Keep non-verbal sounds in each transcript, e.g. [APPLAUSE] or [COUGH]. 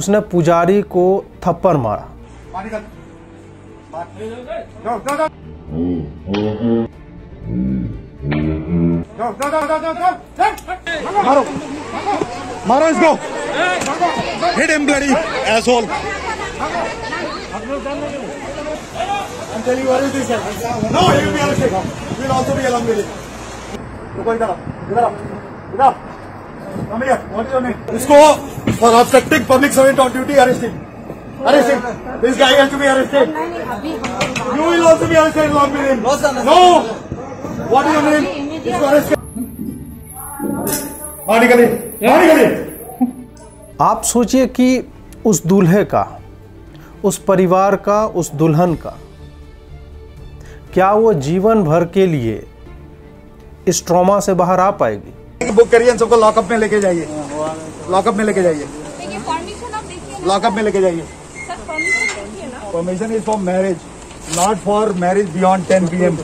उसने पुजारी को थप्पड़ मारा मारो मारो इसको इधर इधर इधर इसको for objective public servant on duty arresting arresting this guy to be arresting you will also be arrested long be name no what you name इसको अरेस्ट आप सोचिए कि उस दूल्हे का उस परिवार का उस दुल्हन का क्या वो जीवन भर के लिए इस ट्रॉमा से बाहर आ पाएगी बुक करिए इन सबको लॉकअप में लेके जाइए लॉकअप में लेके जाइए लॉकअप में लेके जाइए permission is for marriage not for marriage beyond ten P M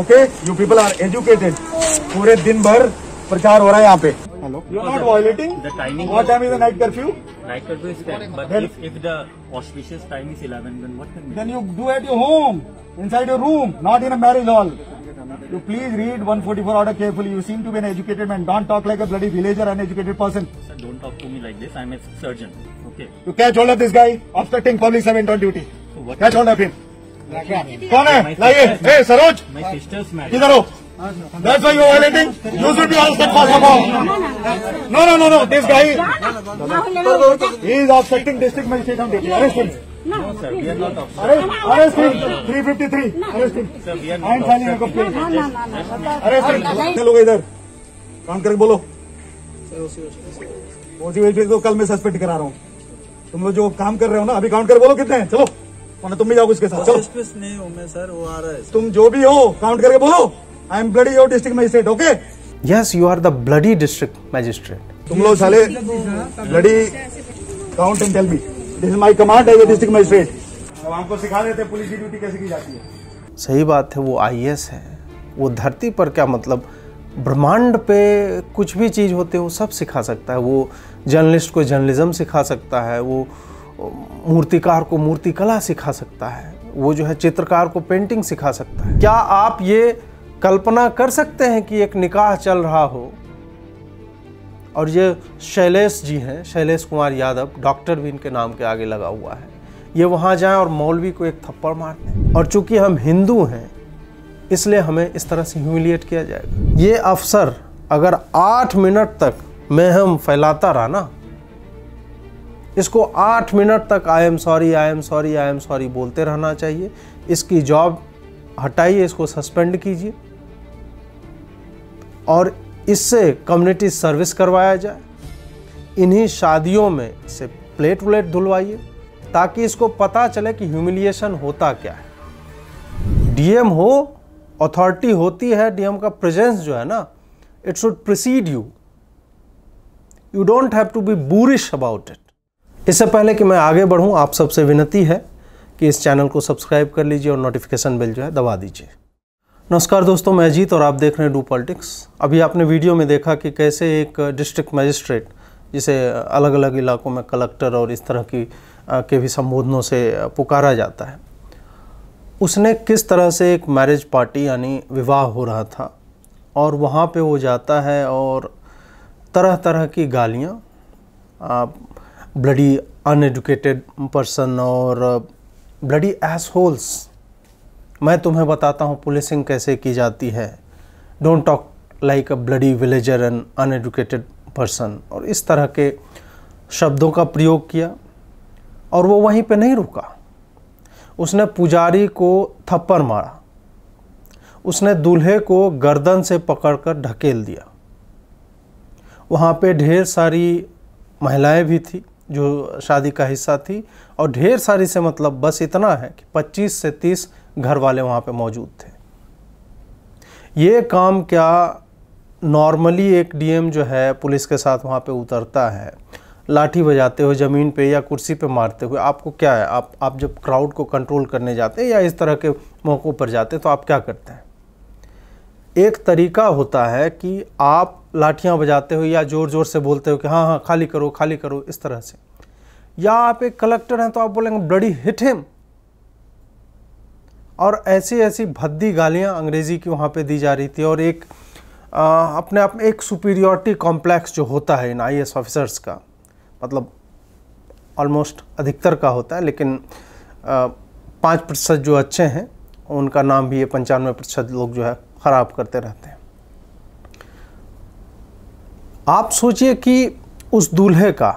okay you people are educated पूरे दिन भर प्रचार हो रहा है यहाँ पे Hello. You're not violating. The timing. What time is the night curfew? Night curfew is 10. But then, if, if the auspicious time is 11, then what can we? Then you do at your home, inside your room, not in a marriage hall. You please read 144 order carefully. You seem to be an educated man. Don't talk like a bloody villager, uneducated person. Sir, don't talk to me like this. I'm a surgeon. Okay. You catch hold of this guy obstructing public servant on duty. what catch hold of him. कौन है लाइए ए सरोज इधर हो That's why you are violating. You should be arrested first of all. No, no, no, no. This guy, he is obstructing district magistrate on duty. Arrest him. अरे अरे we are not obstructing. Arrest him. 353. Arrest him. चलो इधर count करके बोलो ओसी कल मैं suspend करा रहा हूँ तुम लोग जो काम कर रहे हो ना अभी काउंट करके बोलो कितने हैं चलो तुम भी जाओ इसके साथ चलो नहीं हूँ मैं सर वो आ रहा है तुम जो भी हो काउंट करके बोलो I am bloody your district magistrate okay yes you are the bloody district magistrate तुम लोग साले bloody count and tell me this my command as a district magistrate अब आपको सिखा देते हैं पुलिस की ड्यूटी कैसे की जाती है सही बात है वो आई है वो धरती पर क्या मतलब ब्रह्मांड पे कुछ भी चीज़ होते हो सब सिखा सकता है वो जर्नलिस्ट को जर्नलिज्म सिखा सकता है वो मूर्तिकार को मूर्तिकला सिखा सकता है वो जो है चित्रकार को पेंटिंग सिखा सकता है क्या आप ये कल्पना कर सकते हैं कि एक निकाह चल रहा हो और ये शैलेश जी हैं शैलेश कुमार यादव डॉक्टर भी इनके नाम के आगे लगा हुआ है ये वहाँ जाएं और मौलवी को एक थप्पड़ मार दें और चूंकि हम हिंदू हैं इसलिए हमें इस तरह से ह्यूमिलिएट किया जाएगा ये अफसर अगर आठ मिनट तक मैं हम फैलाता रहा ना इसको आठ मिनट तक I am sorry I am sorry I am sorry बोलते रहना चाहिए इसकी जॉब हटाइए इसको सस्पेंड कीजिए और इससे कम्युनिटी सर्विस करवाया जाए इन्हीं शादियों में से प्लेट व्लेट धुलवाइए ताकि इसको पता चले कि ह्यूमिलिएशन होता क्या है डीएम हो अथॉरिटी होती है डीएम का प्रेजेंस जो है ना it should precede you you don't have to be boorish about it इससे पहले कि मैं आगे बढ़ूं आप सबसे विनती है कि इस चैनल को सब्सक्राइब कर लीजिए और नोटिफिकेशन बिल जो है दबा दीजिए नमस्कार दोस्तों मैं अजीत और आप देख रहे हैं डू पॉलिटिक्स अभी आपने वीडियो में देखा कि कैसे एक डिस्ट्रिक्ट मजिस्ट्रेट जिसे अलग अलग इलाकों में कलेक्टर और इस तरह की के भी संबोधनों से पुकारा जाता है उसने किस तरह से एक मैरिज पार्टी यानी विवाह हो रहा था और वहाँ पे वो जाता है और तरह तरह की गालियाँ ब्लडी अनएजुकेटेड पर्सन और ब्लडी एस होल्स मैं तुम्हें बताता हूँ पुलिसिंग कैसे की जाती है don't talk like a bloody villager and uneducated person और इस तरह के शब्दों का प्रयोग किया और वो वहीं पे नहीं रुका उसने पुजारी को थप्पड़ मारा उसने दूल्हे को गर्दन से पकड़कर ढकेल दिया वहाँ पे ढेर सारी महिलाएं भी थी जो शादी का हिस्सा थी और ढेर सारी से मतलब बस इतना है कि 25 से घर वाले वहाँ पे मौजूद थे ये काम क्या नॉर्मली एक डीएम जो है पुलिस के साथ वहाँ पे उतरता है लाठी बजाते हुए ज़मीन पे या कुर्सी पे मारते हुए आपको क्या है आप आप जब क्राउड को कंट्रोल करने जाते हैं या इस तरह के मौक़ों पर जाते हैं तो आप क्या करते हैं एक तरीका होता है कि आप लाठियाँ बजाते हो या ज़ोर ज़ोर से बोलते हो कि हाँ हाँ खाली करो खाली करो इस तरह से या आप एक कलेक्टर हैं तो आप बोलेंगे ब्लडी हिट हिम और ऐसी ऐसी भद्दी गालियाँ अंग्रेज़ी की वहाँ पे दी जा रही थी और एक आ, अपने आप में एक सुपीरियॉरिटी कॉम्प्लेक्स जो होता है इन आई ऑफिसर्स का मतलब ऑलमोस्ट अधिकतर का होता है लेकिन पाँच प्रतिशत जो अच्छे हैं उनका नाम भी ये पंचानवे प्रतिशत लोग जो है ख़राब करते रहते हैं आप सोचिए कि उस दूल्हे का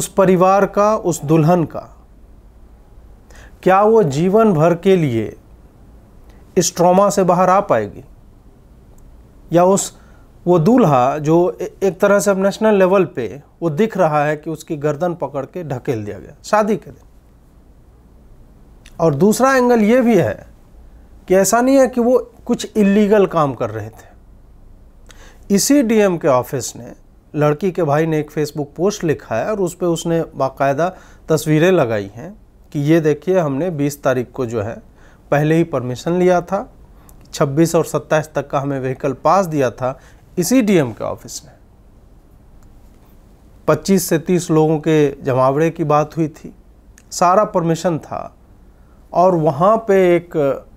उस परिवार का उस दुल्हन का क्या वो जीवन भर के लिए इस ट्रॉमा से बाहर आ पाएगी या उस वो दूल्हा जो एक तरह से अब नेशनल लेवल पे वो दिख रहा है कि उसकी गर्दन पकड़ के ढकेल दिया गया शादी के दिन और दूसरा एंगल ये भी है कि ऐसा नहीं है कि वो कुछ इलीगल काम कर रहे थे इसी डीएम के ऑफिस ने लड़की के भाई ने एक फेसबुक पोस्ट लिखा है और उस पर उसने बाकायदा तस्वीरें लगाई हैं कि ये देखिए हमने 20 तारीख को जो है पहले ही परमिशन लिया था 26 और 27 तक का हमें व्हीकल पास दिया था इसी डीएम के ऑफिस में 25 से 30 लोगों के जमावड़े की बात हुई थी सारा परमिशन था और वहाँ पे एक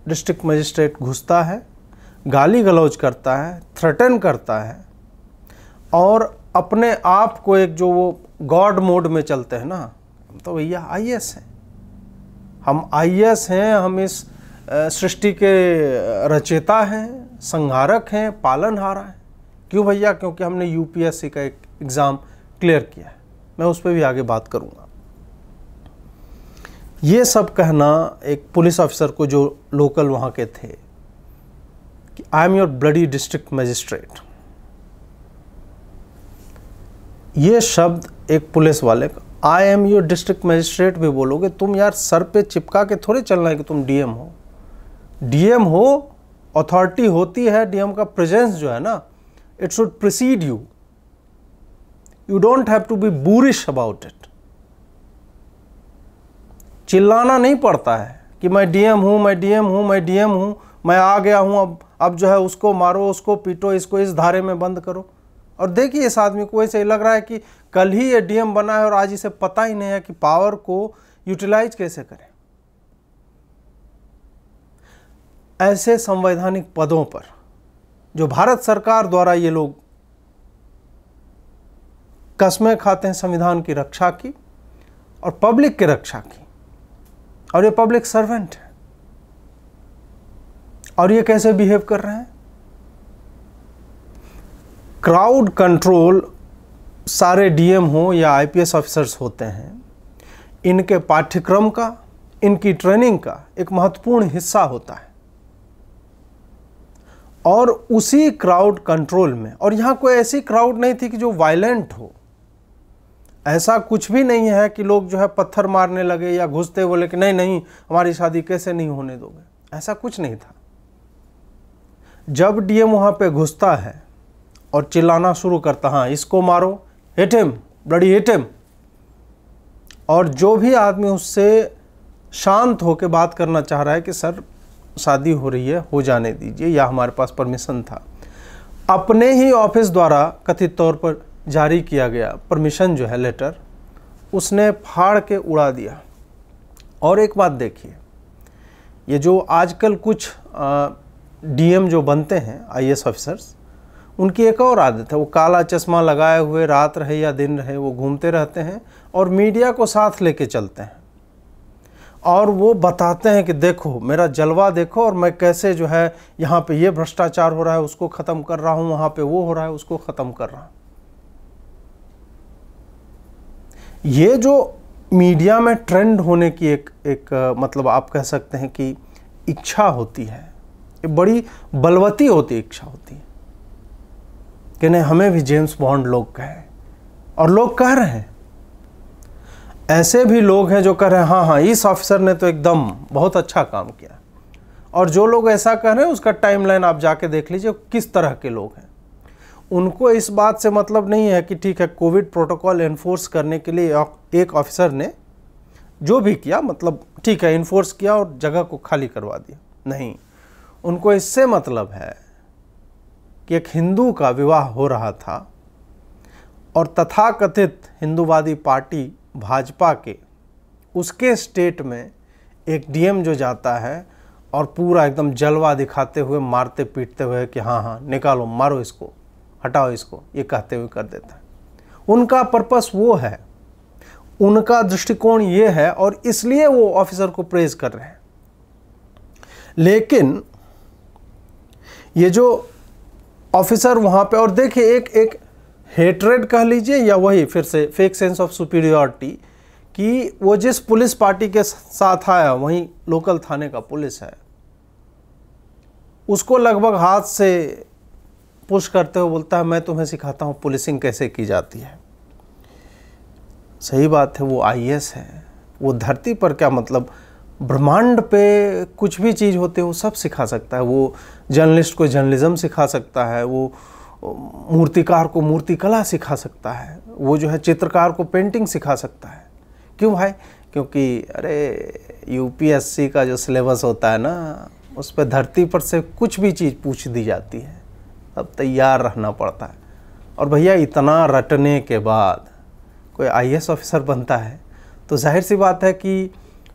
डिस्ट्रिक्ट मजिस्ट्रेट घुसता है गाली गलौज करता है थ्रेटन करता है और अपने आप को एक जो वो गॉड मोड में चलते हैं ना तो भैया आई एस हैं हम आईएएस हैं हम इस सृष्टि के रचेता हैं संहारक हैं पालनहारा हैं क्यों भैया क्योंकि हमने यूपीएससी का एक एग्ज़ाम क्लियर किया है मैं उस पर भी आगे बात करूँगा ये सब कहना एक पुलिस ऑफिसर को जो लोकल वहाँ के थे कि I am your bloody district magistrate ये शब्द एक पुलिस वाले का I am you district magistrate भी बोलोगे तुम यार सर पे चिपका के थोड़े चलना है कि तुम डीएम हो डीएम हो अथॉरिटी होती है डीएम का प्रेजेंस जो है ना it should precede you you don't have to be boorish about it चिल्लाना नहीं पड़ता है कि मैं डीएम हूं मैं डीएम हूं मैं डीएम हूं मैं आ गया हूं अब अब जो है उसको मारो उसको पीटो इसको इस धारे में बंद करो और देखिए इस आदमी को ऐसे लग रहा है कि कल ही ये डीएम बना है और आज इसे पता ही नहीं है कि पावर को यूटिलाइज कैसे करें ऐसे संवैधानिक पदों पर जो भारत सरकार द्वारा ये लोग कस्में खाते हैं संविधान की रक्षा की और पब्लिक की रक्षा की और ये पब्लिक सर्वेंट है और ये कैसे बिहेव कर रहे हैं क्राउड कंट्रोल सारे डीएम हो या आईपीएस ऑफिसर्स होते हैं इनके पाठ्यक्रम का इनकी ट्रेनिंग का एक महत्वपूर्ण हिस्सा होता है और उसी क्राउड कंट्रोल में और यहाँ कोई ऐसी क्राउड नहीं थी कि जो वायलेंट हो ऐसा कुछ भी नहीं है कि लोग जो है पत्थर मारने लगे या घुसते बोले कि नहीं नहीं हमारी शादी कैसे नहीं होने दोगे ऐसा कुछ नहीं था जब डीएम वहाँ पे घुसता है और चिल्लाना शुरू करता हाँ इसको मारो hit him bloody hit him और जो भी आदमी उससे शांत होकर बात करना चाह रहा है कि सर शादी हो रही है हो जाने दीजिए या हमारे पास परमिशन था अपने ही ऑफिस द्वारा कथित तौर पर जारी किया गया परमिशन जो है लेटर उसने फाड़ के उड़ा दिया और एक बात देखिए ये जो आजकल कुछ डीएम जो बनते हैं आईएएस ऑफिसर्स उनकी एक और आदत है वो काला चश्मा लगाए हुए रात रहे या दिन रहे वो घूमते रहते हैं और मीडिया को साथ लेके चलते हैं और वो बताते हैं कि देखो मेरा जलवा देखो और मैं कैसे जो है यहाँ पे ये भ्रष्टाचार हो रहा है उसको ख़त्म कर रहा हूँ वहाँ पे वो हो रहा है उसको ख़त्म कर रहा हूँ ये जो मीडिया में ट्रेंड होने की एक एक मतलब आप कह सकते हैं कि इच्छा होती है बड़ी बलवती होती इच्छा होती है कि नहीं हमें भी जेम्स बॉन्ड लोग कहें और लोग कह रहे हैं ऐसे भी लोग हैं जो कह रहे हैं हाँ हाँ इस ऑफिसर ने तो एकदम बहुत अच्छा काम किया और जो लोग ऐसा कह रहे हैं उसका टाइमलाइन आप जाके देख लीजिए किस तरह के लोग हैं उनको इस बात से मतलब नहीं है कि ठीक है कोविड प्रोटोकॉल इन्फोर्स करने के लिए एक ऑफिसर ने जो भी किया मतलब ठीक है इन्फोर्स किया और जगह को खाली करवा दिया नहीं उनको इससे मतलब है कि एक हिंदू का विवाह हो रहा था और तथाकथित हिंदूवादी पार्टी भाजपा के उसके स्टेट में एक डीएम जो जाता है और पूरा एकदम जलवा दिखाते हुए मारते पीटते हुए कि हाँ हाँ निकालो मारो इसको हटाओ इसको ये कहते हुए कर देता है उनका पर्पस वो है उनका दृष्टिकोण ये है और इसलिए वो ऑफिसर को प्रेज कर रहे हैं लेकिन ये जो ऑफिसर वहाँ पे और देखिए एक एक हेटरेड कह लीजिए या वही फिर से फेक सेंस ऑफ सुपीरियॉरिटी कि वो जिस पुलिस पार्टी के साथ आया वहीं लोकल थाने का पुलिस है उसको लगभग हाथ से पुश करते हुए बोलता है मैं तुम्हें सिखाता हूँ पुलिसिंग कैसे की जाती है सही बात है वो आईएएस है वो धरती पर क्या मतलब ब्रह्मांड पे कुछ भी चीज़ होते हो सब सिखा सकता है वो जर्नलिस्ट को जर्नलिज़्म सिखा सकता है वो मूर्तिकार को मूर्तिकला सिखा सकता है वो जो है चित्रकार को पेंटिंग सिखा सकता है क्यों भाई क्योंकि अरे यूपीएससी का जो सिलेबस होता है ना उस पर धरती पर से कुछ भी चीज़ पूछ दी जाती है अब तैयार रहना पड़ता है और भैया इतना रटने के बाद कोई आईएएस ऑफिसर बनता है तो जाहिर सी बात है कि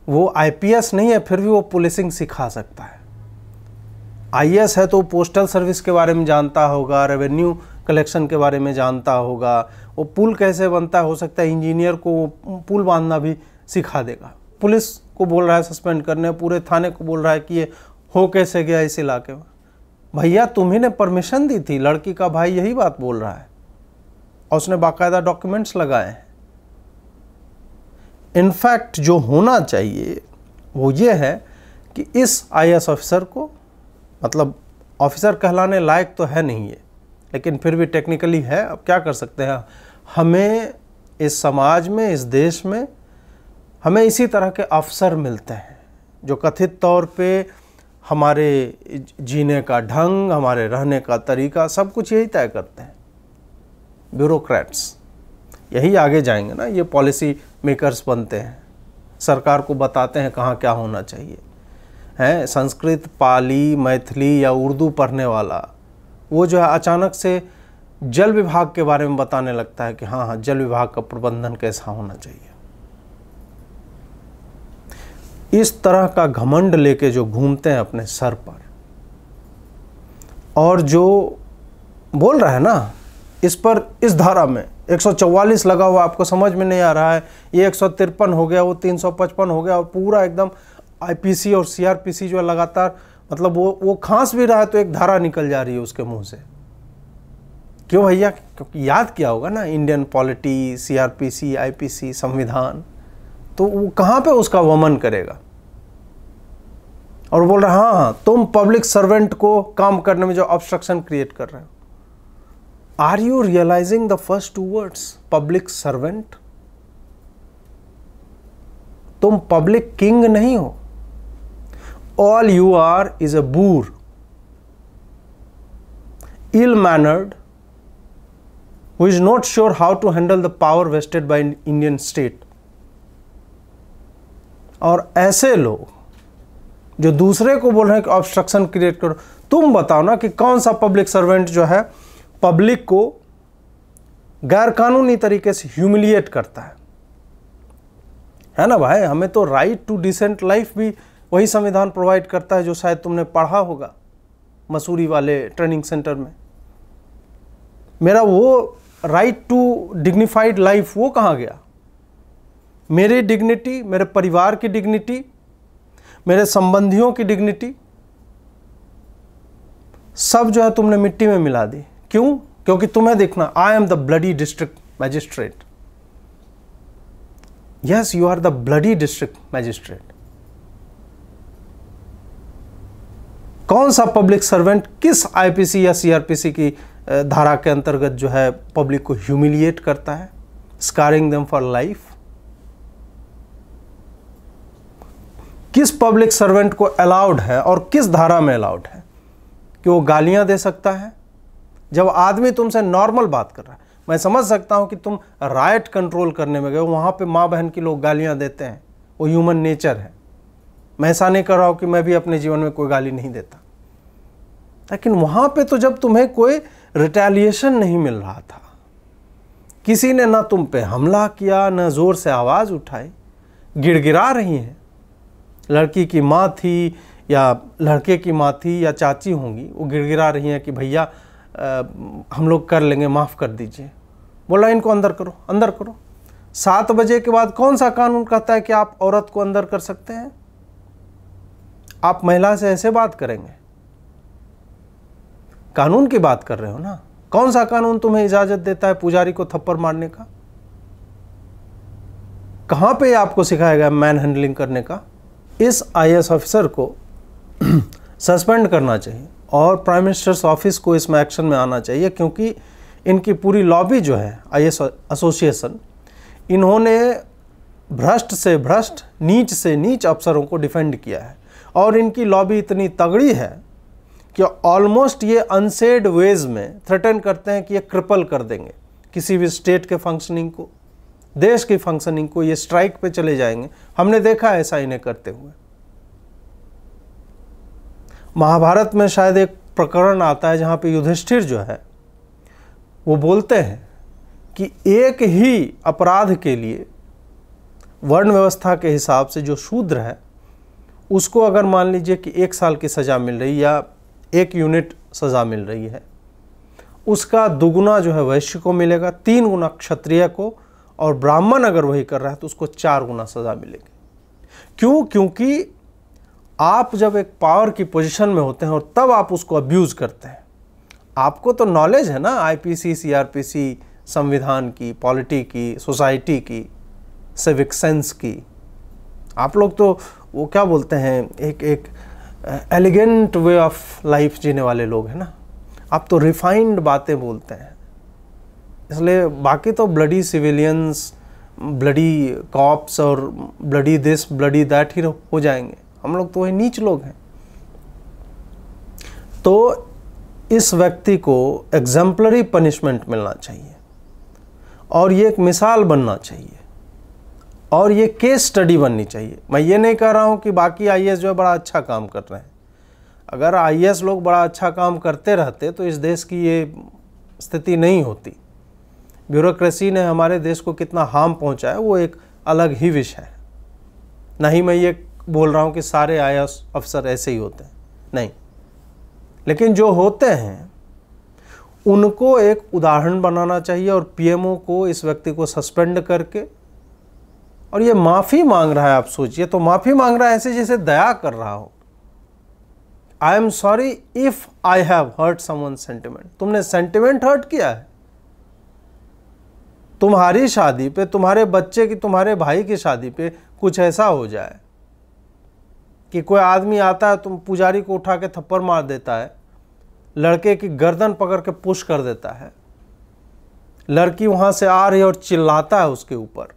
वो आईपीएस नहीं है फिर भी वो पुलिसिंग सिखा सकता है आईएएस e है तो पोस्टल सर्विस के बारे में जानता होगा रेवेन्यू कलेक्शन के बारे में जानता होगा वो पुल कैसे बनता है हो सकता है इंजीनियर को पुल बांधना भी सिखा देगा पुलिस को बोल रहा है सस्पेंड करने पूरे थाने को बोल रहा है कि ये हो कैसे गया इस इलाके में भैया तुम्ही ने परमिशन दी थी लड़की का भाई यही बात बोल रहा है और उसने बाकायदा डॉक्यूमेंट्स लगाए हैं इनफैक्ट जो होना चाहिए वो ये है कि इस आई ऑफिसर को मतलब ऑफिसर कहलाने लायक तो है नहीं है लेकिन फिर भी टेक्निकली है अब क्या कर सकते हैं हमें इस समाज में इस देश में हमें इसी तरह के अफसर मिलते हैं जो कथित तौर पे हमारे जीने का ढंग हमारे रहने का तरीका सब कुछ यही तय करते हैं ब्यूरोक्रेट्स यही आगे जाएंगे ना ये पॉलिसी मेकर्स बनते हैं सरकार को बताते हैं कहाँ क्या होना चाहिए हैं संस्कृत पाली मैथिली या उर्दू पढ़ने वाला वो जो है अचानक से जल विभाग के बारे में बताने लगता है कि हाँ हाँ जल विभाग का प्रबंधन कैसा होना चाहिए इस तरह का घमंड लेके जो घूमते हैं अपने सर पर और जो बोल रहा है ना इस पर इस धारा में 144 लगा हुआ आपको समझ में नहीं आ रहा है ये एक हो गया वो 355 हो गया और पूरा एकदम आईपीसी और सीआरपीसी जो है लगातार मतलब वो वो खांस भी रहा है तो एक धारा निकल जा रही है उसके मुंह से क्यों भैया क्योंकि याद किया होगा ना इंडियन पॉलिटी सीआरपीसी आईपीसी संविधान तो वो कहाँ पे उसका वमन करेगा और बोल रहा हाँ हाँ तुम पब्लिक सर्वेंट को काम करने में जो ऑब्स्ट्रक्शन क्रिएट कर रहे हो are you realising the first two words public servant तुम पब्लिक किंग नहीं हो all you are is a boor ill mannered who is not sure how to handle the power vested by Indian state और ऐसे लोग जो दूसरे को बोल रहे हैं कि ऑब्स्ट्रक्शन क्रिएट करो तुम बताओ ना कि कौन सा पब्लिक सर्वेंट जो है पब्लिक को गैरकानूनी तरीके से ह्यूमिलिएट करता है है ना भाई हमें तो राइट टू डिसेंट लाइफ भी वही संविधान प्रोवाइड करता है जो शायद तुमने पढ़ा होगा मसूरी वाले ट्रेनिंग सेंटर में मेरा वो राइट टू डिग्निफाइड लाइफ वो कहाँ गया मेरी डिग्निटी मेरे परिवार की डिग्निटी मेरे संबंधियों की डिग्निटी सब जो है तुमने मिट्टी में मिला दी क्यों क्योंकि तुम्हें देखना I am the bloody district magistrate yes you are the bloody district magistrate कौन सा पब्लिक सर्वेंट किस आईपीसी या सीआरपीसी की धारा के अंतर्गत जो है पब्लिक को ह्यूमिलिएट करता है स्कारिंग देम फॉर लाइफ किस पब्लिक सर्वेंट को अलाउड है और किस धारा में अलाउड है कि वो गालियां दे सकता है जब आदमी तुमसे नॉर्मल बात कर रहा है मैं समझ सकता हूँ कि तुम राइट कंट्रोल करने में गए वहाँ पे माँ बहन की लोग गालियाँ देते हैं वो ह्यूमन नेचर है मैं ऐसा नहीं कर रहा हूँ कि मैं भी अपने जीवन में कोई गाली नहीं देता लेकिन वहाँ पे तो जब तुम्हें कोई रिटेलिएशन नहीं मिल रहा था किसी ने ना तुम पे हमला किया ना ज़ोर से आवाज़ उठाई गिड़गिड़ा रही हैं लड़की की माँ थी या लड़के की माँ थी या चाची होंगी वो गिड़गिड़ा रही हैं कि भैया हम लोग कर लेंगे माफ़ कर दीजिए बोला इनको अंदर करो अंदर करो सात बजे के बाद कौन सा कानून कहता है कि आप औरत को अंदर कर सकते हैं आप महिला से ऐसे बात करेंगे कानून की बात कर रहे हो ना कौन सा कानून तुम्हें इजाज़त देता है पुजारी को थप्पड़ मारने का कहां पे आपको सिखाया गया मैन हैंडलिंग करने का इस आईएएस ऑफिसर को सस्पेंड [CLEARS THROAT] करना चाहिए और प्राइम मिनिस्टर्स ऑफिस को इसमें एक्शन में आना चाहिए क्योंकि इनकी पूरी लॉबी जो है आई एसोसिएशन इन्होंने भ्रष्ट से भ्रष्ट नीच से नीच अफसरों को डिफेंड किया है और इनकी लॉबी इतनी तगड़ी है कि ऑलमोस्ट ये अनसेड वेज में थ्रेटन करते हैं कि ये क्रिपल कर देंगे किसी भी स्टेट के फंक्शनिंग को देश की फंक्शनिंग को ये स्ट्राइक पे चले जाएंगे हमने देखा है ऐसा इन्हें करते हुए महाभारत में शायद एक प्रकरण आता है जहाँ पे युधिष्ठिर जो है वो बोलते हैं कि एक ही अपराध के लिए वर्ण व्यवस्था के हिसाब से जो शूद्र है उसको अगर मान लीजिए कि एक साल की सज़ा मिल रही या एक यूनिट सज़ा मिल रही है उसका दुगुना जो है वैश्य को मिलेगा तीन गुना क्षत्रिय को और ब्राह्मण अगर वही कर रहा है तो उसको चार गुना सज़ा मिलेगी क्यों क्योंकि आप जब एक पावर की पोजीशन में होते हैं और तब आप उसको अब्यूज़ करते हैं आपको तो नॉलेज है ना आईपीसी सीआरपीसी संविधान की पॉलिटी की सोसाइटी की सिविक सेंस की आप लोग तो वो क्या बोलते हैं एक एक एलिगेंट वे ऑफ लाइफ जीने वाले लोग हैं ना आप तो रिफाइंड बातें बोलते हैं इसलिए बाकी तो ब्लडी सिविलियंस ब्लडी कॉप्स और ब्लडी दिस ब्लडी दैट ही हो जाएंगे हम लोग तो वही नीच लोग हैं तो इस व्यक्ति को एग्जाम्पलरी पनिशमेंट मिलना चाहिए और ये एक मिसाल बनना चाहिए और ये केस स्टडी बननी चाहिए मैं ये नहीं कह रहा हूँ कि बाकी आई जो है बड़ा अच्छा काम कर रहे हैं अगर आई लोग बड़ा अच्छा काम करते रहते तो इस देश की ये स्थिति नहीं होती ब्यूरोक्रेसी ने हमारे देश को कितना हार्म है वो एक अलग ही विषय है ना ही मैं ये बोल रहा हूँ कि सारे आई अफसर ऐसे ही होते हैं नहीं लेकिन जो होते हैं उनको एक उदाहरण बनाना चाहिए और पीएमओ को इस व्यक्ति को सस्पेंड करके और ये माफ़ी मांग रहा है आप सोचिए तो माफ़ी मांग रहा है ऐसे जैसे दया कर रहा हो I am sorry if I have hurt someone sentiment तुमने सेंटिमेंट हर्ट किया है तुम्हारी शादी पे तुम्हारे बच्चे की तुम्हारे भाई की शादी पे कुछ ऐसा हो जाए कि कोई आदमी आता है तो पुजारी को उठा के थप्पड़ मार देता है लड़के की गर्दन पकड़ के पुश कर देता है लड़की वहाँ से आ रही है और चिल्लाता है उसके ऊपर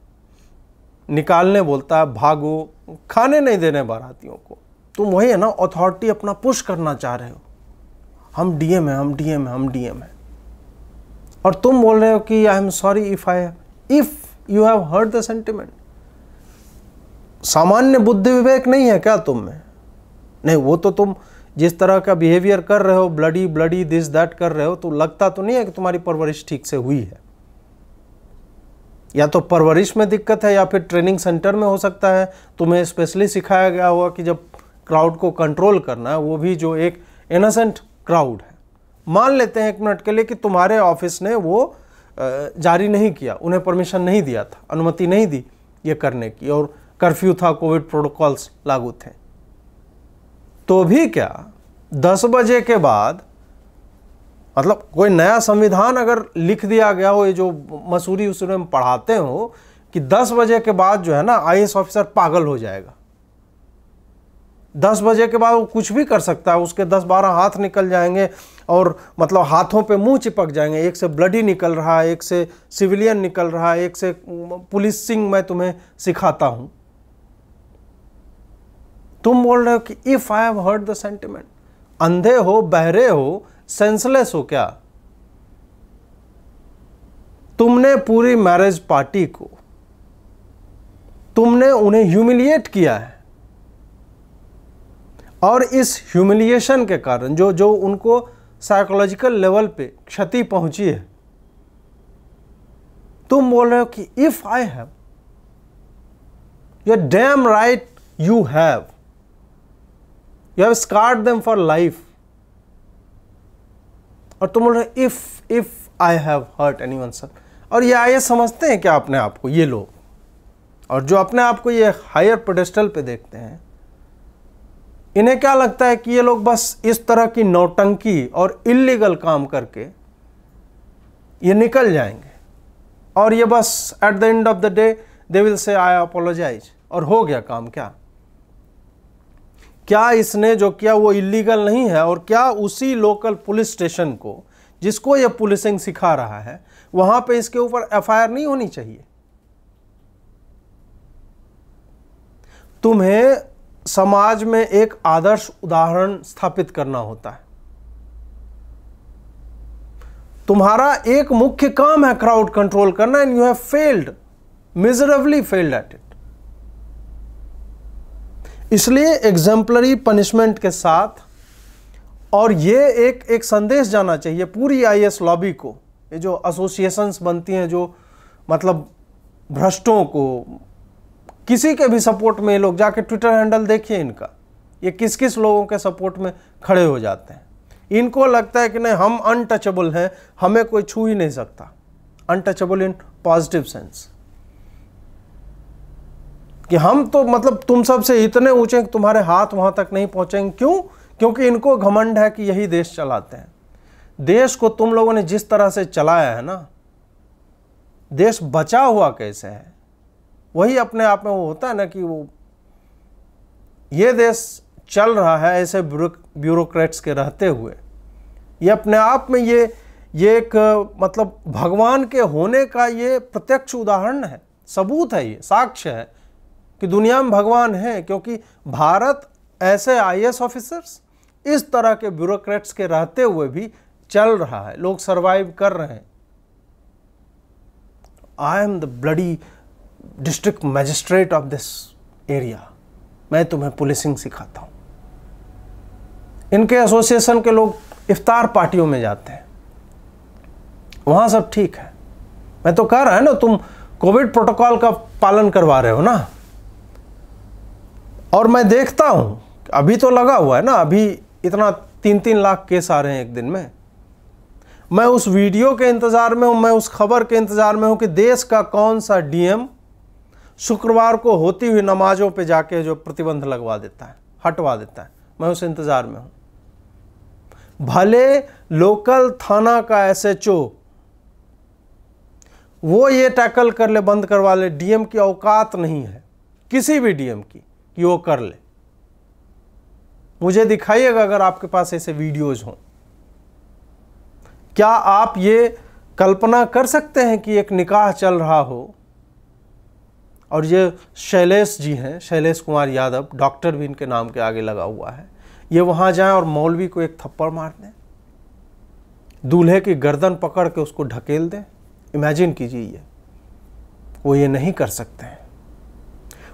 निकालने बोलता है भागो खाने नहीं देने बारातियों को तुम वही है ना अथॉरिटी अपना पुश करना चाह रहे हो हम डीएम है हम डीएम है हम डीएम है और तुम बोल रहे हो कि I am sorry if I if you have heard the sentiment सामान्य बुद्धि विवेक नहीं है क्या तुम में नहीं वो तो तुम जिस तरह का बिहेवियर कर रहे हो ब्लडी ब्लडी दिस दैट कर रहे हो तो लगता तो नहीं है कि तुम्हारी परवरिश ठीक से हुई है या तो परवरिश में दिक्कत है या फिर ट्रेनिंग सेंटर में हो सकता है तुम्हें स्पेशली सिखाया गया हुआ कि जब क्राउड को कंट्रोल करना है वो भी जो एक इनोसेंट क्राउड है मान लेते हैं एक मिनट के लिए कि तुम्हारे ऑफिस ने वो जारी नहीं किया उन्हें परमिशन नहीं दिया था अनुमति नहीं दी ये करने की और कर्फ्यू था कोविड प्रोटोकॉल्स लागू थे तो भी क्या दस बजे के बाद मतलब कोई नया संविधान अगर लिख दिया गया हो ये जो मसूरी उसमें में पढ़ाते हो कि दस बजे के बाद जो है ना आई ऑफिसर पागल हो जाएगा दस बजे के बाद वो कुछ भी कर सकता है उसके दस बारह हाथ निकल जाएंगे और मतलब हाथों पे मुंह चिपक जाएंगे एक से ब्लडी निकल रहा है एक से सिविलियन निकल रहा है एक से पुलिसिंग मैं तुम्हें सिखाता हूँ तुम बोल रहे हो कि if I have heard the sentiment अंधे हो बहरे हो सेंसलेस हो क्या तुमने पूरी मैरिज पार्टी को तुमने उन्हें ह्यूमिलिएट किया है और इस ह्यूमिलिएशन के कारण जो जो उनको साइकोलॉजिकल लेवल पे क्षति पहुंची है तुम बोल रहे हो कि if I have your damn right you have you have scarred them for life और तुम बोल रहे if if I have hurt anyone sir और ये आइए समझते हैं क्या अपने आप को ये लोग और जो अपने आप को ये हायर पोडेस्टल पे देखते हैं इन्हें क्या लगता है कि ये लोग बस इस तरह की नौटंकी और इलीगल काम करके ये निकल जाएंगे और ये बस at the end of the day they will say I apologise और हो गया काम क्या क्या इसने जो किया वो इलीगल नहीं है और क्या उसी लोकल पुलिस स्टेशन को जिसको ये पुलिसिंग सिखा रहा है वहां पे इसके ऊपर एफआईआर नहीं होनी चाहिए तुम्हें समाज में एक आदर्श उदाहरण स्थापित करना होता है तुम्हारा एक मुख्य काम है क्राउड कंट्रोल करना and you have failed miserably failed at it इसलिए एग्जाम्पलरी पनिशमेंट के साथ और ये एक एक संदेश जाना चाहिए पूरी आईएएस लॉबी को ये जो एसोसिएशंस बनती हैं जो मतलब भ्रष्टों को किसी के भी सपोर्ट में ये लोग जाके ट्विटर हैंडल देखिए इनका ये किस किस लोगों के सपोर्ट में खड़े हो जाते हैं इनको लगता है कि नहीं हम अनटचेबल हैं हमें कोई छू ही नहीं सकता अनटचेबल इन पॉजिटिव सेंस कि हम तो मतलब तुम सब से इतने ऊँचे तुम्हारे हाथ वहाँ तक नहीं पहुँचेंगे क्यों क्योंकि इनको घमंड है कि यही देश चलाते हैं देश को तुम लोगों ने जिस तरह से चलाया है ना देश बचा हुआ कैसे है वही अपने आप में वो होता है ना कि वो ये देश चल रहा है ऐसे ब्यूरोक्रेट्स के रहते हुए ये अपने आप में ये ये एक मतलब भगवान के होने का ये प्रत्यक्ष उदाहरण है सबूत है ये साक्ष्य है कि दुनिया में भगवान है क्योंकि भारत ऐसे आई ऑफिसर्स इस तरह के ब्यूरोक्रेट्स के रहते हुए भी चल रहा है लोग सरवाइव कर रहे हैं I am the bloody district magistrate of this area मैं तुम्हें पुलिसिंग सिखाता हूं इनके एसोसिएशन के लोग इफ्तार पार्टियों में जाते हैं वहां सब ठीक है मैं तो कह रहा है ना तुम कोविड प्रोटोकॉल का पालन करवा रहे हो ना और मैं देखता हूँ अभी तो लगा हुआ है ना अभी इतना तीन तीन लाख केस आ रहे हैं एक दिन में मैं उस वीडियो के इंतज़ार में हूँ मैं उस खबर के इंतज़ार में हूँ कि देश का कौन सा डीएम शुक्रवार को होती हुई नमाज़ों पे जाके जो प्रतिबंध लगवा देता है हटवा देता है मैं उस इंतज़ार में हूँ भले लोकल थाना का एसएचओ वो ये टैकल कर ले बंद करवा ले डीएम की औकात नहीं है किसी भी डीएम की योग कर ले मुझे दिखाइएगा अगर आपके पास ऐसे वीडियोज़ हों क्या आप ये कल्पना कर सकते हैं कि एक निकाह चल रहा हो और ये शैलेश जी हैं शैलेश कुमार यादव डॉक्टर भी इनके नाम के आगे लगा हुआ है ये वहाँ जाएं और मौलवी को एक थप्पड़ मार दें दूल्हे की गर्दन पकड़ के उसको ढकेल दें इमेजिन कीजिए ये वो ये नहीं कर सकते हैं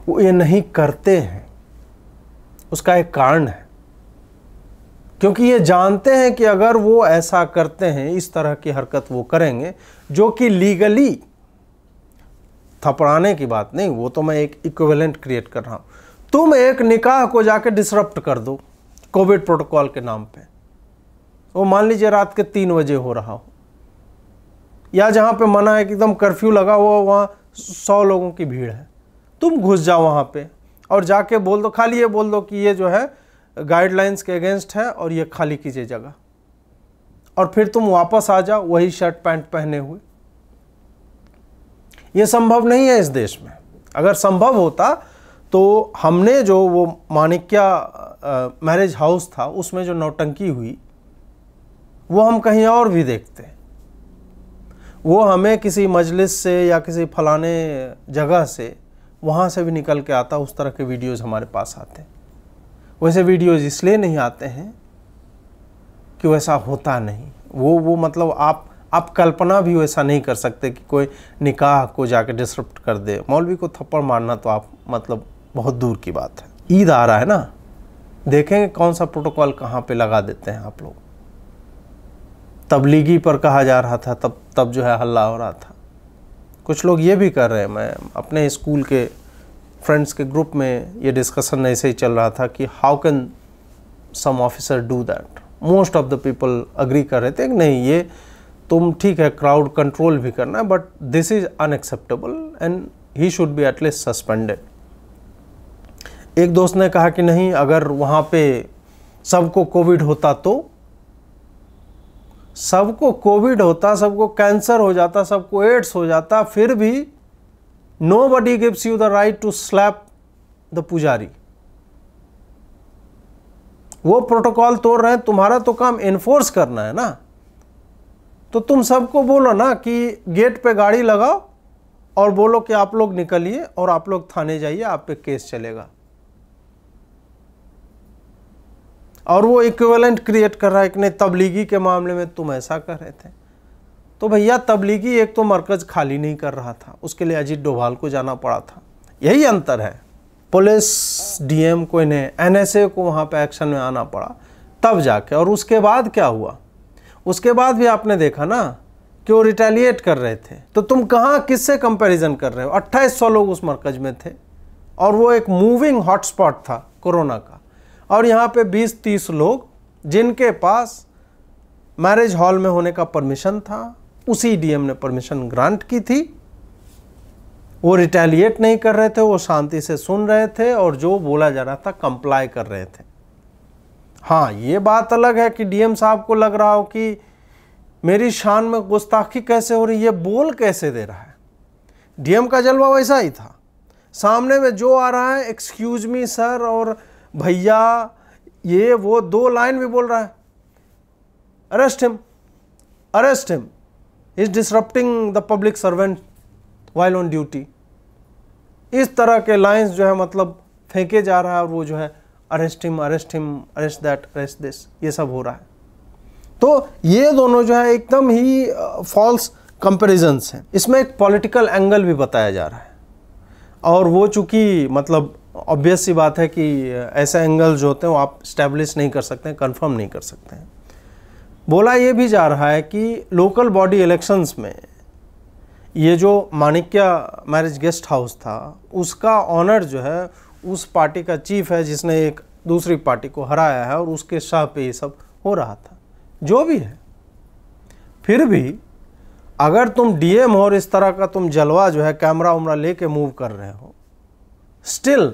वो ये नहीं करते हैं उसका एक कारण है क्योंकि ये जानते हैं कि अगर वो ऐसा करते हैं इस तरह की हरकत वो करेंगे जो कि लीगली थपड़ाने की बात नहीं वो तो मैं एक इक्विवेलेंट क्रिएट कर रहा हूँ तुम एक निकाह को जाके डिसरप्ट कर दो कोविड प्रोटोकॉल के नाम पे वो मान लीजिए रात के तीन बजे हो रहा हो या जहाँ पे मना है कि एकदम कर्फ्यू लगा हुआ वहाँ सौ लोगों की भीड़ है तुम घुस जाओ वहाँ पे और जाके बोल दो खाली ये बोल दो कि ये जो है गाइडलाइंस के अगेंस्ट है और ये खाली कीजिए जगह और फिर तुम वापस आ जाओ वही शर्ट पैंट पहने हुए ये संभव नहीं है इस देश में अगर संभव होता तो हमने जो वो माणिक्या मैरिज हाउस था उसमें जो नौटंकी हुई वो हम कहीं और भी देखते वो हमें किसी मजलिस से या किसी फलाने जगह से वहाँ से भी निकल के आता उस तरह के वीडियोज़ हमारे पास आते हैं वैसे वीडियोज़ इसलिए नहीं आते हैं कि वैसा होता नहीं वो वो मतलब आप आप कल्पना भी वैसा नहीं कर सकते कि कोई निकाह को जाके डिस्टर्ब कर दे मौलवी को थप्पड़ मारना तो आप मतलब बहुत दूर की बात है ईद आ रहा है ना देखेंगे कौन सा प्रोटोकॉल कहाँ पे लगा देते हैं आप लोग तबलीगी पर कहा जा रहा था तब तब जो है हल्ला हो रहा था कुछ लोग ये भी कर रहे हैं मैं अपने स्कूल के फ्रेंड्स के ग्रुप में ये डिस्कशन ऐसे ही चल रहा था कि how can some officer do that most of the people agree कर रहे थे कि नहीं ये तुम ठीक है क्राउड कंट्रोल भी करना है but this is unacceptable and he should be at least suspended एक दोस्त ने कहा कि नहीं अगर वहाँ पे सबको कोविड होता तो सबको कोविड होता सबको कैंसर हो जाता सबको एड्स हो जाता फिर भी nobody gives you the right to slap the पुजारी वो प्रोटोकॉल तोड़ रहे हैं तुम्हारा तो काम एनफोर्स करना है ना तो तुम सबको बोलो ना कि गेट पे गाड़ी लगाओ और बोलो कि आप लोग निकलिए और आप लोग थाने जाइए आप पे केस चलेगा और वो इक्विवेलेंट क्रिएट कर रहा है कि नहीं तबलीगी के मामले में तुम ऐसा कर रहे थे तो भैया तबलीगी एक तो मरकज़ खाली नहीं कर रहा था उसके लिए अजीत डोभाल को जाना पड़ा था यही अंतर है पुलिस डीएम को इन्हें एनएसए को वहाँ पर एक्शन में आना पड़ा तब जाके और उसके बाद क्या हुआ उसके बाद भी आपने देखा ना कि वो रिटेलिएट कर रहे थे तो तुम कहाँ किससे कंपैरिजन कर रहे हो अट्ठाईस सौ लोग उस मरकज़ में थे और वो एक मूविंग हॉटस्पॉट था कोरोना का और यहाँ पे 20-30 लोग जिनके पास मैरिज हॉल में होने का परमिशन था उसी डीएम ने परमिशन ग्रांट की थी वो रिटेलिएट नहीं कर रहे थे वो शांति से सुन रहे थे और जो बोला जा रहा था कंप्लाई कर रहे थे हाँ ये बात अलग है कि डीएम साहब को लग रहा हो कि मेरी शान में गुस्ताखी कैसे हो रही है बोल कैसे दे रहा है डीएम का जलवा वैसा ही था सामने में जो आ रहा है एक्सक्यूज मी सर और भैया ये वो दो लाइन भी बोल रहा है arrest him arrest him is disrupting the public servant while on duty इस तरह के लाइंस जो है मतलब फेंके जा रहा है और वो जो है arrest him arrest him arrest that arrest this ये सब हो रहा है तो ये दोनों जो है एकदम ही फॉल्स कंपेरिजन्स हैं इसमें एक पॉलिटिकल एंगल भी बताया जा रहा है और वो चूंकि मतलब ऑब्वियस सी बात है कि ऐसे एंगल जो होते हैं वो आप स्टैब्लिश नहीं कर सकते हैं कन्फर्म नहीं कर सकते हैं बोला ये भी जा रहा है कि लोकल बॉडी इलेक्शंस में ये जो माणिक्य मैरिज गेस्ट हाउस था उसका ऑनर जो है उस पार्टी का चीफ है जिसने एक दूसरी पार्टी को हराया है और उसके शाह पे ये सब हो रहा था जो भी है फिर भी अगर तुम डीएम हो और इस तरह का तुम जलवा जो है कैमरा उमरा लेके मूव कर रहे हो स्टिल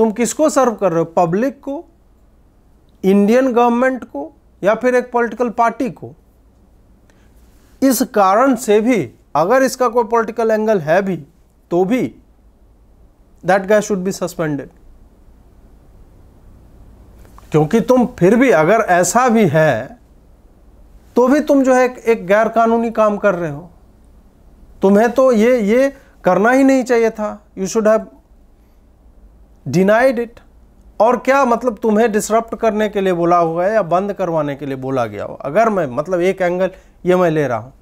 तुम किसको सर्व कर रहे हो पब्लिक को इंडियन गवर्नमेंट को या फिर एक पॉलिटिकल पार्टी को इस कारण से भी अगर इसका कोई पॉलिटिकल एंगल है भी तो भी that guy should be suspended क्योंकि तुम फिर भी अगर ऐसा भी है तो भी तुम जो है एक, एक गैर कानूनी काम कर रहे हो तुम्हें तो ये ये करना ही नहीं चाहिए था you should have denied it और क्या मतलब तुम्हें डिसरप्ट करने के लिए बोला हुआ है या बंद करवाने के लिए बोला गया हो अगर मैं मतलब एक एंगल ये मैं ले रहा हूँ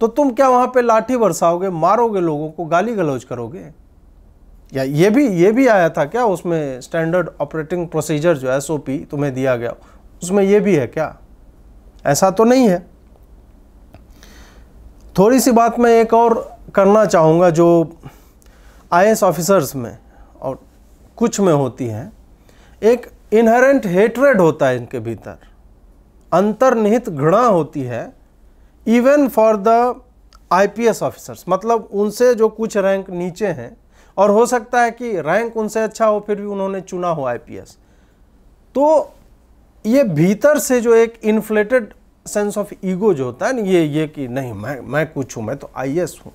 तो तुम क्या वहाँ पे लाठी बरसाओगे मारोगे लोगों को गाली गलौज करोगे या ये भी ये भी आया था क्या उसमें स्टैंडर्ड ऑपरेटिंग प्रोसीजर जो एस तुम्हें दिया गया उसमें ये भी है क्या ऐसा तो नहीं है थोड़ी सी बात मैं एक और करना चाहूँगा जो आई ऑफिसर्स में कुछ में होती हैं एक इनहेरेंट हेटरेड होता है इनके भीतर अंतर्निहित घृणा होती है even for the IPS officers मतलब उनसे जो कुछ रैंक नीचे हैं और हो सकता है कि रैंक उनसे अच्छा हो फिर भी उन्होंने चुना हो आईपीएस तो ये भीतर से जो एक इन्फ्लेटेड सेंस ऑफ ईगो जो होता है ना ये ये कि नहीं मैं मैं कुछ हूँ मैं तो आई हूँ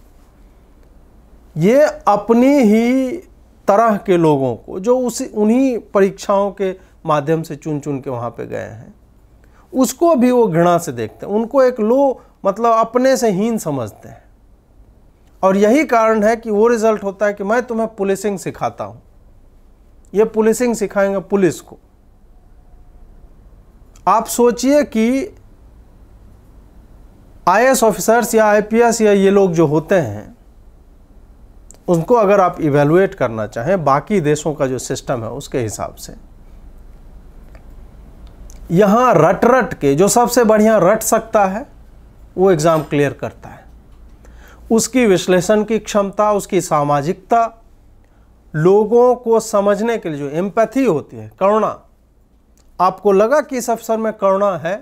ये अपनी ही तरह के लोगों को जो उस उन्हीं परीक्षाओं के माध्यम से चुन चुन के वहाँ पे गए हैं उसको भी वो घृणा से देखते हैं उनको एक लो मतलब अपने से हीन समझते हैं और यही कारण है कि वो रिज़ल्ट होता है कि मैं तुम्हें पुलिसिंग सिखाता हूँ ये पुलिसिंग सिखाएंगे पुलिस को आप सोचिए कि आई ऑफिसर्स या आई या ये लोग जो होते हैं उनको अगर आप इवेलुएट करना चाहें बाकी देशों का जो सिस्टम है उसके हिसाब से यहां रट रट के जो सबसे बढ़िया रट सकता है वो एग्ज़ाम क्लियर करता है उसकी विश्लेषण की क्षमता उसकी सामाजिकता लोगों को समझने के लिए जो एम्पैथी होती है करुणा आपको लगा कि इस अफसर में करुणा है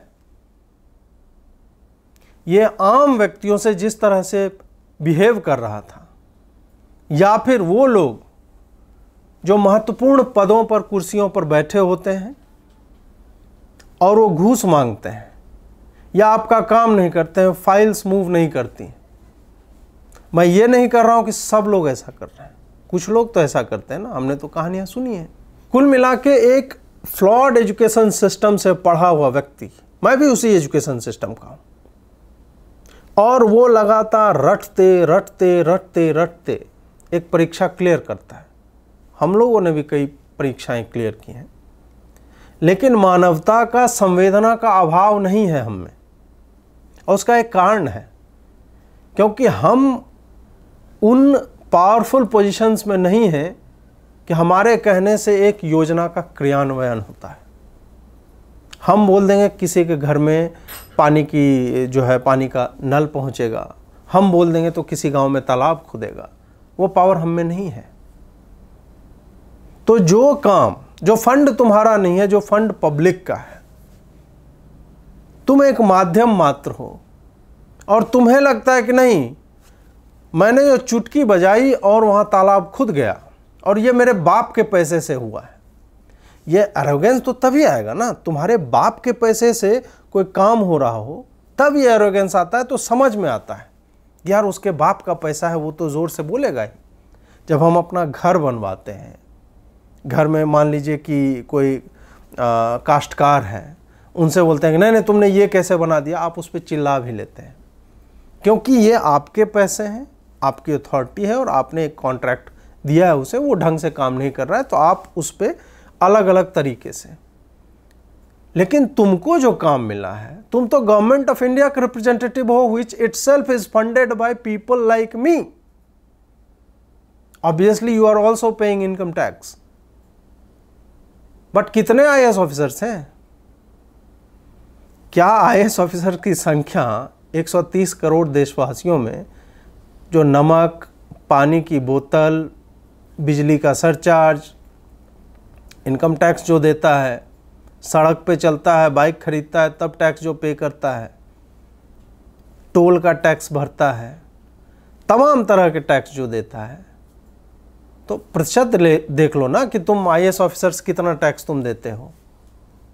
यह आम व्यक्तियों से जिस तरह से बिहेव कर रहा था या फिर वो लोग जो महत्वपूर्ण पदों पर कुर्सियों पर बैठे होते हैं और वो घूस मांगते हैं या आपका काम नहीं करते हैं फाइल्स मूव नहीं करती मैं ये नहीं कर रहा हूँ कि सब लोग ऐसा कर रहे हैं कुछ लोग तो ऐसा करते हैं ना हमने तो कहानियाँ सुनी हैं कुल मिला के एक फ्लॉड एजुकेशन सिस्टम से पढ़ा हुआ व्यक्ति मैं भी उसी एजुकेशन सिस्टम का हूँ और वो लगातार रटते रटते रटते रटते एक परीक्षा क्लियर करता है हम लोगों ने भी कई परीक्षाएं क्लियर की हैं लेकिन मानवता का संवेदना का अभाव नहीं है हम में और उसका एक कारण है क्योंकि हम उन पावरफुल पोजीशंस में नहीं हैं कि हमारे कहने से एक योजना का क्रियान्वयन होता है हम बोल देंगे किसी के घर में पानी की जो है पानी का नल पहुंचेगा हम बोल देंगे तो किसी गांव में तालाब खुदेगा वो पावर हम में नहीं है तो जो काम जो फंड तुम्हारा नहीं है जो फंड पब्लिक का है तुम एक माध्यम मात्र हो और तुम्हें लगता है कि नहीं मैंने जो चुटकी बजाई और वहाँ तालाब खुद गया और ये मेरे बाप के पैसे से हुआ है ये एरोगेंस तो तभी आएगा ना तुम्हारे बाप के पैसे से कोई काम हो रहा हो तब ये एरोगेंस आता है तो समझ में आता है यार उसके बाप का पैसा है वो तो ज़ोर से बोलेगा ही जब हम अपना घर बनवाते हैं घर में मान लीजिए कि कोई काश्तकार है उनसे बोलते हैं कि नहीं नहीं तुमने ये कैसे बना दिया आप उस पर चिल्ला भी लेते हैं क्योंकि ये आपके पैसे हैं आपकी अथॉरिटी है और आपने एक कॉन्ट्रैक्ट दिया है उसे वो ढंग से काम नहीं कर रहा है तो आप उस पर अलग अलग तरीके से लेकिन तुमको जो काम मिला है तुम तो गवर्नमेंट ऑफ इंडिया का रिप्रेजेंटेटिव हो which itself is funded by people like me obviously you are also paying income tax but कितने आई ऑफिसर्स हैं क्या आई ऑफिसर की संख्या 130 करोड़ देशवासियों में जो नमक पानी की बोतल बिजली का सरचार्ज इनकम टैक्स जो देता है सड़क पे चलता है बाइक खरीदता है तब टैक्स जो पे करता है टोल का टैक्स भरता है तमाम तरह के टैक्स जो देता है तो प्रतिशत ले देख लो ना कि तुम आई ऑफिसर्स कितना टैक्स तुम देते हो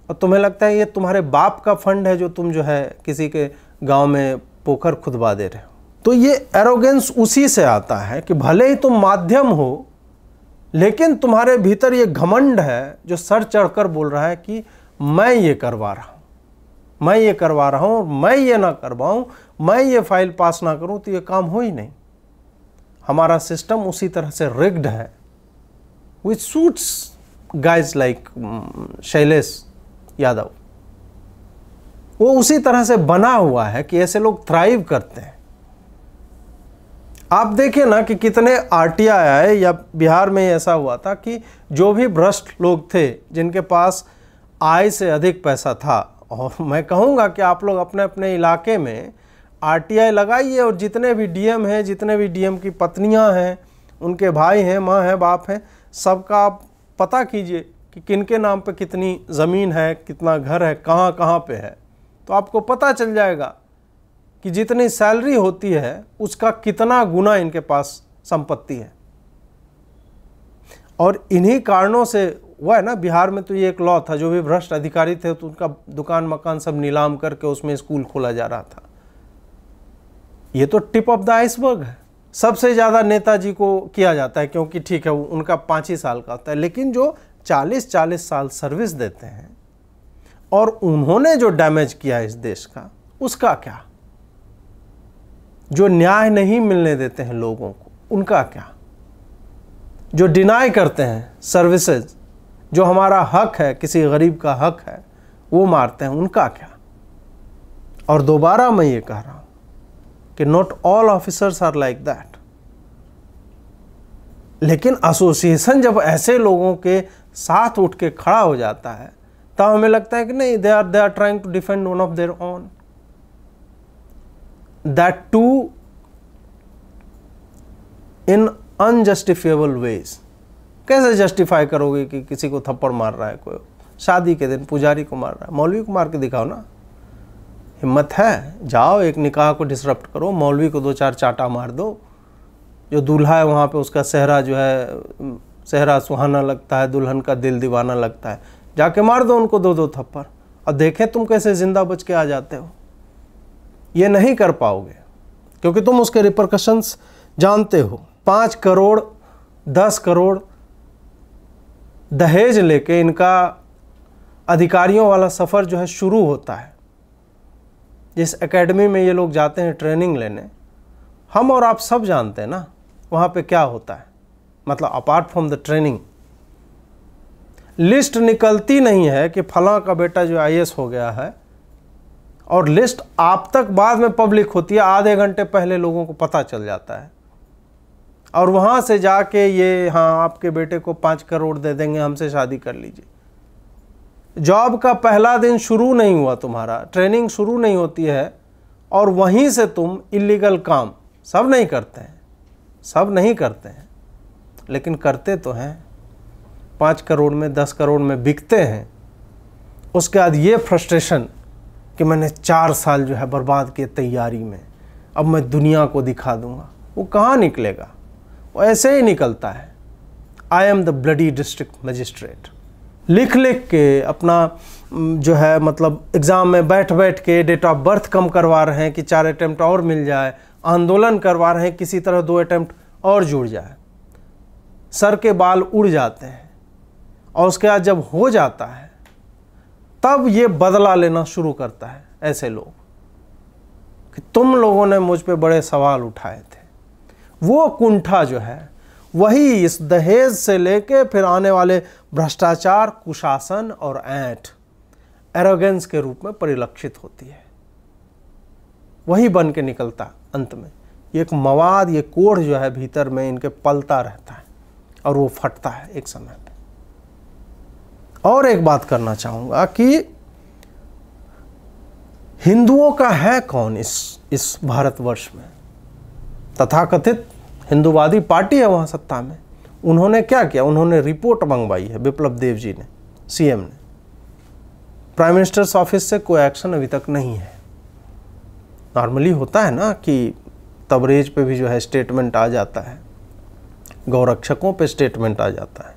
और तुम्हें लगता है ये तुम्हारे बाप का फंड है जो तुम जो है किसी के गांव में पोखर खुदवा दे रहे हो तो ये एरोगेंस उसी से आता है कि भले ही तुम माध्यम हो लेकिन तुम्हारे भीतर ये घमंड है जो सर चढ़कर बोल रहा है कि मैं ये करवा रहा हूँ मैं ये करवा रहा हूँ मैं ये ना करवाऊँ मैं ये फाइल पास ना करूँ तो ये काम हो ही नहीं हमारा सिस्टम उसी तरह से रिग्ड है which suits guys like Shailesh Yadav वो उसी तरह से बना हुआ है कि ऐसे लोग थ्राइव करते हैं आप देखिए ना कि कितने आर टी आई आए या बिहार में ऐसा हुआ था कि जो भी भ्रष्ट लोग थे जिनके पास आय से अधिक पैसा था और मैं कहूँगा कि आप लोग अपने अपने इलाके में आर टी आई लगाइए और जितने भी डी एम हैं जितने भी डी एम की पत्नियाँ हैं उनके भाई हैं माँ हैं बाप हैं सबका आप पता कीजिए कि किन के नाम पर कितनी ज़मीन है कितना घर है कहाँ कहाँ पे है तो आपको पता चल जाएगा कि जितनी सैलरी होती है उसका कितना गुना इनके पास संपत्ति है और इन्हीं कारणों से वह है ना बिहार में तो ये एक लॉ था जो भी भ्रष्ट अधिकारी थे तो उनका दुकान मकान सब नीलाम करके उसमें स्कूल खोला जा रहा था ये तो टिप ऑफ द आइसबर्ग है सबसे ज़्यादा नेताजी को किया जाता है क्योंकि ठीक है उनका पाँच ही साल का होता है लेकिन जो चालीस चालीस साल सर्विस देते हैं और उन्होंने जो डैमेज किया इस देश का उसका क्या जो न्याय नहीं मिलने देते हैं लोगों को उनका क्या जो डिनाई करते हैं सर्विसेज जो हमारा हक है किसी गरीब का हक है वो मारते हैं उनका क्या और दोबारा मैं ये कह रहा हूं कि not all officers are like that लेकिन एसोसिएशन जब ऐसे लोगों के साथ उठ के खड़ा हो जाता है तब हमें लगता है कि नहीं they are they are trying to defend one of their own that too in unjustifiable ways कैसे जस्टिफाई करोगे कि किसी को थप्पड़ मार रहा है कोई शादी के दिन पुजारी को मार रहा है मौलवी को मार के दिखाओ ना हिम्मत है जाओ एक निकाह को डिसरप्ट करो मौलवी को दो चार चाटा मार दो जो दूल्हा है वहाँ पे उसका सेहरा जो है सेहरा सुहाना लगता है दुल्हन का दिल दीवाना लगता है जाके मार दो उनको दो दो थप्पड़ और देखें तुम कैसे ज़िंदा बच के आ जाते हो ये नहीं कर पाओगे क्योंकि तुम उसके रिप्रकशंस जानते हो पाँच करोड़ दस करोड़ दहेज लेके इनका अधिकारियों वाला सफ़र जो है शुरू होता है जिस एकेडमी में ये लोग जाते हैं ट्रेनिंग लेने हम और आप सब जानते हैं ना वहाँ पे क्या होता है मतलब apart from the training list निकलती नहीं है कि फलां का बेटा जो आई हो गया है और लिस्ट आप तक बाद में पब्लिक होती है आधे घंटे पहले लोगों को पता चल जाता है और वहाँ से जाके ये हाँ आपके बेटे को पाँच करोड़ दे देंगे हमसे शादी कर लीजिए जॉब का पहला दिन शुरू नहीं हुआ तुम्हारा ट्रेनिंग शुरू नहीं होती है और वहीं से तुम इलीगल काम सब नहीं करते हैं सब नहीं करते हैं लेकिन करते तो हैं पाँच करोड़ में दस करोड़ में बिकते हैं उसके बाद ये फ्रस्ट्रेशन कि मैंने चार साल जो है बर्बाद किए तैयारी में अब मैं दुनिया को दिखा दूंगा वो कहाँ निकलेगा वो ऐसे ही निकलता है I am the bloody district magistrate लिख लिख के अपना जो है मतलब एग्ज़ाम में बैठ बैठ के डेट ऑफ बर्थ कम करवा रहे हैं कि चार अटैम्प्ट और मिल जाए आंदोलन करवा रहे हैं किसी तरह दो अटैम्प्ट और जुड़ जाए सर के बाल उड़ जाते हैं और उसके बाद जब हो जाता है तब ये बदला लेना शुरू करता है ऐसे लोग कि तुम लोगों ने मुझ पे बड़े सवाल उठाए थे वो कुंठा जो है वही इस दहेज से लेके फिर आने वाले भ्रष्टाचार कुशासन और ऐंठ एरोगेंस के रूप में परिलक्षित होती है वही बन के निकलता अंत में ये एक मवाद ये कोढ़ जो है भीतर में इनके पलता रहता है और वो फटता है एक समय और एक बात करना चाहूँगा कि हिंदुओं का है कौन इस इस भारतवर्ष में तथाकथित हिंदुवादी पार्टी है वहाँ सत्ता में उन्होंने क्या किया उन्होंने रिपोर्ट मंगवाई है विप्लव देव जी ने सीएम ने प्राइम मिनिस्टर्स ऑफिस से कोई एक्शन अभी तक नहीं है नॉर्मली होता है ना कि तबरेज पे भी जो है स्टेटमेंट आ जाता है गौरक्षकों पे स्टेटमेंट आ जाता है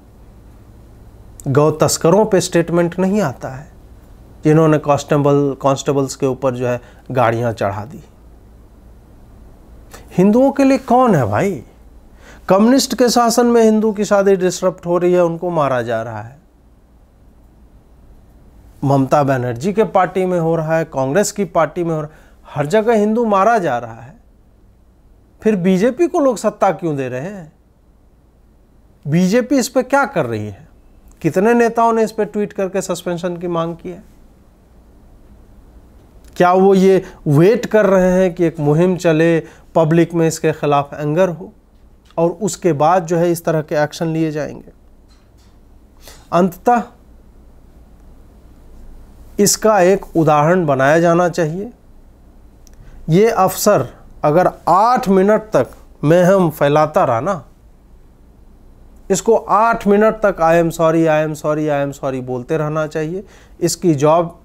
गौ तस्करों पे स्टेटमेंट नहीं आता है जिन्होंने कांस्टेबल कांस्टेबल्स के ऊपर जो है गाड़ियां चढ़ा दी हिंदुओं के लिए कौन है भाई कम्युनिस्ट के शासन में हिंदू की शादी डिस्टर्प्ट हो रही है उनको मारा जा रहा है ममता बनर्जी के पार्टी में हो रहा है कांग्रेस की पार्टी में हो रहा है हर जगह हिंदू मारा जा रहा है फिर बीजेपी को लोग सत्ता क्यों दे रहे हैं बीजेपी इस पर क्या कर रही है कितने नेताओं ने इस पर ट्वीट करके सस्पेंशन की मांग की है क्या वो ये वेट कर रहे हैं कि एक मुहिम चले पब्लिक में इसके खिलाफ एंगर हो और उसके बाद जो है इस तरह के एक्शन लिए जाएंगे अंततः इसका एक उदाहरण बनाया जाना चाहिए ये अफसर अगर आठ मिनट तक मैं हम फैलाता रहा ना इसको आठ मिनट तक I am sorry I am sorry I am sorry बोलते रहना चाहिए इसकी जॉब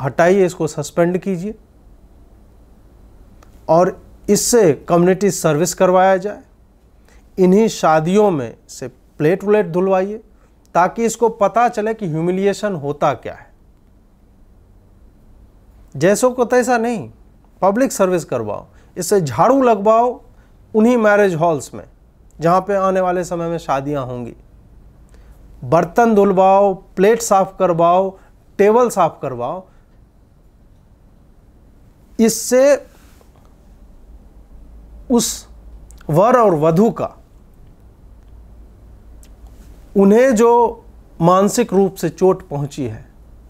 हटाइए इसको सस्पेंड कीजिए और इससे कम्युनिटी सर्विस करवाया जाए इन्हीं शादियों में से प्लेट व्लेट धुलवाइए ताकि इसको पता चले कि ह्यूमिलिएशन होता क्या है जैसों को तैसा नहीं पब्लिक सर्विस करवाओ इससे झाड़ू लगवाओ उन्हीं मैरिज हॉल्स में जहाँ पे आने वाले समय में शादियाँ होंगी बर्तन धुलवाओ प्लेट साफ करवाओ टेबल साफ करवाओ इससे उस वर और वधु का उन्हें जो मानसिक रूप से चोट पहुंची है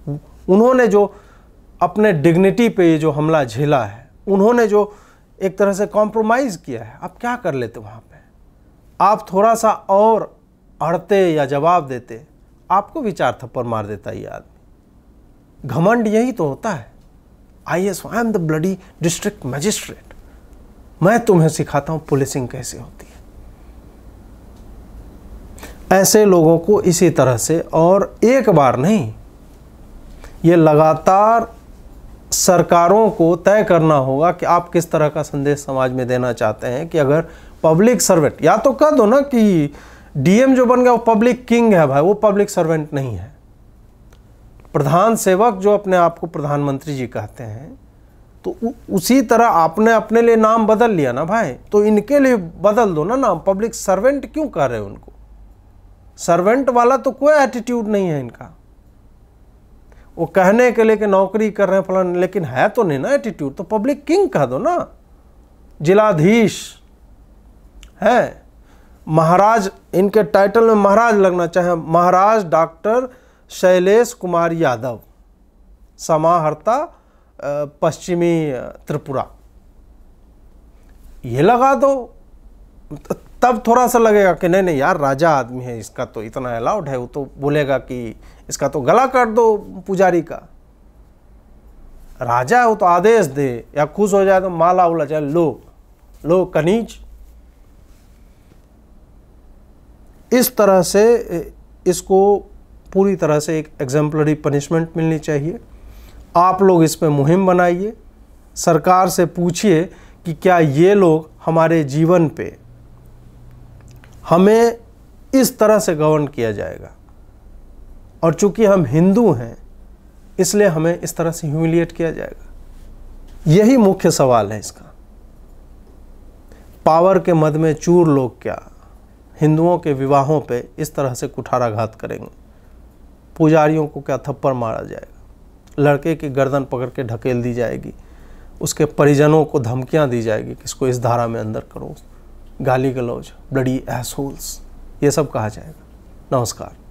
उन्होंने जो अपने डिग्निटी पे ये जो हमला झेला है उन्होंने जो एक तरह से कॉम्प्रोमाइज़ किया है आप क्या कर लेते वहाँ आप थोड़ा सा और अड़ते या जवाब देते आपको विचार थप्पड़ मार देता ये आदमी घमंड यही तो होता है I S I am the bloody district magistrate मैं तुम्हें सिखाता हूं पुलिसिंग कैसे होती है ऐसे लोगों को इसी तरह से और एक बार नहीं ये लगातार सरकारों को तय करना होगा कि आप किस तरह का संदेश समाज में देना चाहते हैं कि अगर पब्लिक सर्वेंट या तो कह दो ना कि डीएम जो बन गया वो पब्लिक किंग है भाई वो पब्लिक सर्वेंट नहीं है प्रधान सेवक जो अपने आप को प्रधानमंत्री जी कहते हैं तो उसी तरह आपने अपने लिए नाम बदल लिया ना भाई तो इनके लिए बदल दो ना नाम पब्लिक सर्वेंट क्यों कह रहे हैं उनको सर्वेंट वाला तो कोई एटीट्यूड नहीं है इनका वो कहने के लिए कि नौकरी कर रहे हैं फलन लेकिन है तो नहीं ना एटीट्यूड तो पब्लिक किंग कह दो ना जिलाधीश है महाराज इनके टाइटल में महाराज लगना चाहे महाराज डॉक्टर शैलेश कुमार यादव समाहर्ता पश्चिमी त्रिपुरा ये लगा दो तब थोड़ा सा लगेगा कि नहीं नहीं यार राजा आदमी है इसका तो इतना अलाउड है वो तो बोलेगा कि इसका तो गला काट दो पुजारी का राजा है वो तो आदेश दे या खुश हो जाए तो माला उला जाए लो लो कनीज इस तरह से इसको पूरी तरह से एक एग्जाम्पलरी पनिशमेंट मिलनी चाहिए आप लोग इस पर मुहिम बनाइए सरकार से पूछिए कि क्या ये लोग हमारे जीवन पे हमें इस तरह से गवर्न किया जाएगा और चूंकि हम हिंदू हैं इसलिए हमें इस तरह से ह्यूमिलिएट किया जाएगा यही मुख्य सवाल है इसका पावर के मद में चूर लोग क्या हिंदुओं के विवाहों पे इस तरह से कुठाराघात करेंगे पुजारियों को क्या थप्पड़ मारा जाएगा लड़के की गर्दन पकड़ के ढकेल दी जाएगी उसके परिजनों को धमकियां दी जाएगी कि इसको इस धारा में अंदर करो गाली गलौज ब्लडी एसोल्स ये सब कहा जाएगा नमस्कार